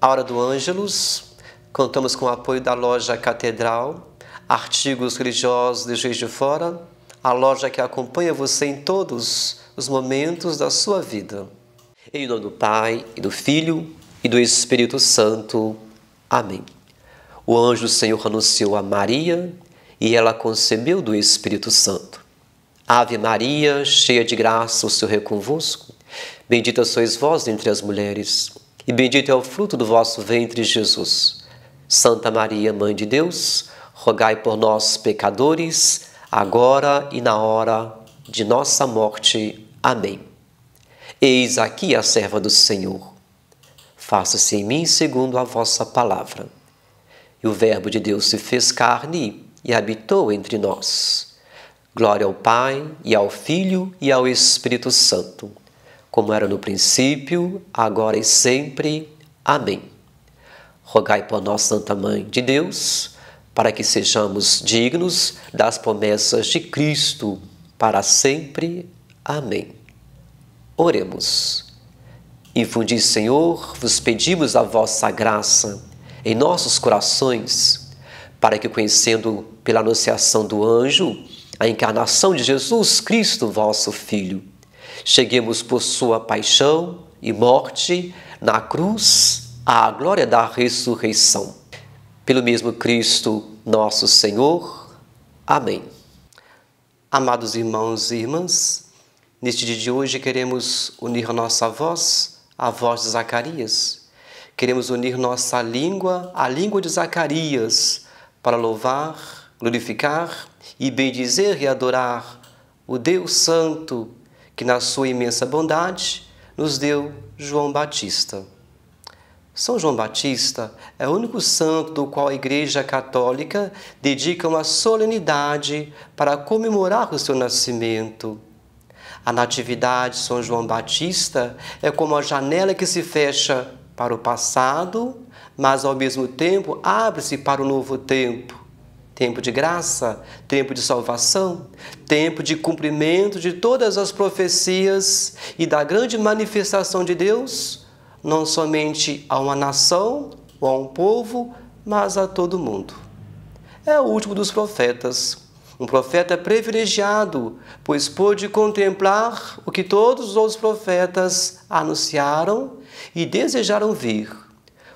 A Hora do Ângelus, contamos com o apoio da loja Catedral, artigos religiosos de Juiz de Fora, a loja que acompanha você em todos os momentos da sua vida. Em nome do Pai, e do Filho, e do Espírito Santo. Amém. O anjo do Senhor anunciou a Maria e ela concebeu do Espírito Santo. Ave Maria, cheia de graça, o Senhor é convosco. Bendita sois vós entre as mulheres, e bendito é o fruto do vosso ventre, Jesus. Santa Maria, Mãe de Deus, rogai por nós, pecadores, agora e na hora de nossa morte. Amém. Eis aqui a serva do Senhor. Faça-se em mim segundo a vossa palavra. E o Verbo de Deus se fez carne e habitou entre nós. Glória ao Pai, e ao Filho, e ao Espírito Santo, como era no princípio, agora e sempre. Amém. Rogai por nós, Santa Mãe de Deus, para que sejamos dignos das promessas de Cristo para sempre. Amém. Oremos. Infundi, Senhor, vos pedimos a vossa graça em nossos corações para que, conhecendo pela anunciação do anjo a encarnação de Jesus Cristo, vosso Filho, cheguemos por sua paixão e morte na cruz à glória da ressurreição. Pelo mesmo Cristo, nosso Senhor. Amém. Amados irmãos e irmãs, neste dia de hoje queremos unir nossa voz à voz de Zacarias. Queremos unir nossa língua à língua de Zacarias para louvar, glorificar e bendizer e adorar o Deus Santo que, na sua imensa bondade, nos deu João Batista. São João Batista é o único santo do qual a Igreja Católica dedica uma solenidade para comemorar o seu nascimento. A Natividade de São João Batista é como a janela que se fecha para o passado, mas ao mesmo tempo abre-se para o novo tempo. Tempo de graça, tempo de salvação, tempo de cumprimento de todas as profecias e da grande manifestação de Deus, não somente a uma nação ou a um povo, mas a todo mundo. É o último dos profetas, um profeta privilegiado, pois pôde contemplar o que todos os outros profetas anunciaram e desejaram vir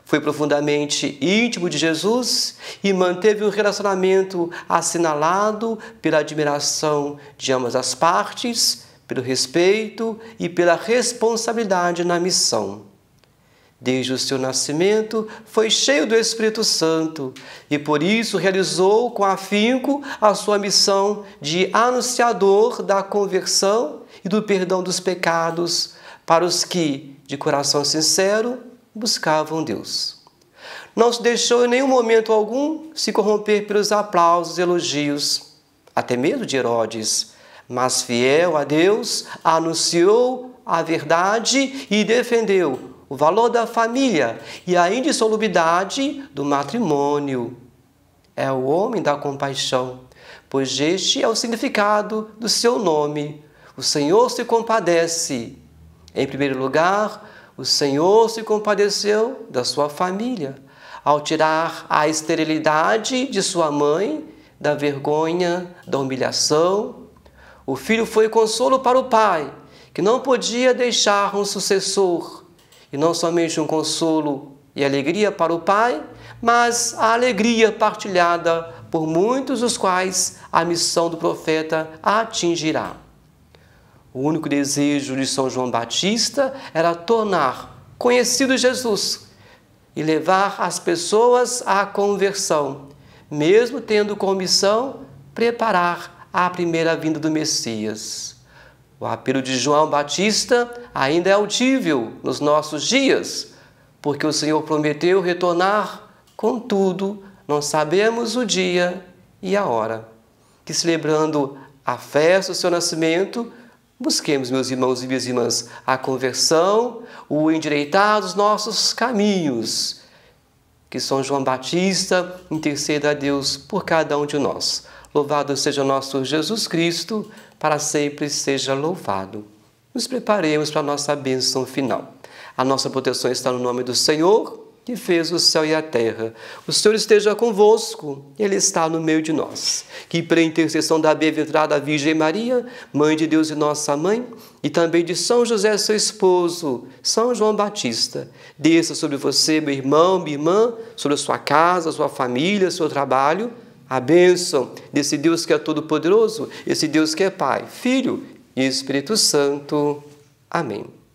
foi profundamente íntimo de Jesus e manteve um relacionamento assinalado pela admiração de ambas as partes, pelo respeito e pela responsabilidade na missão. Desde o seu nascimento, foi cheio do Espírito Santo e por isso realizou com afinco a sua missão de anunciador da conversão e do perdão dos pecados para os que, de coração sincero, buscavam Deus. Não se deixou em nenhum momento algum se corromper pelos aplausos, elogios, até mesmo de Herodes, mas fiel a Deus, anunciou a verdade e defendeu o valor da família e a indissolubilidade do matrimônio. É o homem da compaixão, pois este é o significado do seu nome. O Senhor se compadece. Em primeiro lugar, o Senhor se compadeceu da sua família ao tirar a esterilidade de sua mãe, da vergonha, da humilhação. O filho foi consolo para o pai, que não podia deixar um sucessor, e não somente um consolo e alegria para o pai, mas a alegria partilhada por muitos, os quais a missão do profeta atingirá. O único desejo de São João Batista era tornar conhecido Jesus e levar as pessoas à conversão, mesmo tendo como missão preparar a primeira vinda do Messias. O apelo de João Batista ainda é audível nos nossos dias, porque o Senhor prometeu retornar, contudo, não sabemos o dia e a hora. Que celebrando a festa do seu nascimento, Busquemos, meus irmãos e minhas irmãs, a conversão, o endireitar dos nossos caminhos. Que São João Batista interceda a Deus por cada um de nós. Louvado seja nosso Jesus Cristo, para sempre seja louvado. Nos preparemos para a nossa bênção final. A nossa proteção está no nome do Senhor que fez o céu e a terra. O Senhor esteja convosco, Ele está no meio de nós. Que, pela intercessão da bem-aventurada Virgem Maria, Mãe de Deus e nossa Mãe, e também de São José, seu esposo, São João Batista, desça sobre você, meu irmão, minha irmã, sobre a sua casa, sua família, seu trabalho, a bênção desse Deus que é todo-poderoso, esse Deus que é Pai, Filho e Espírito Santo. Amém.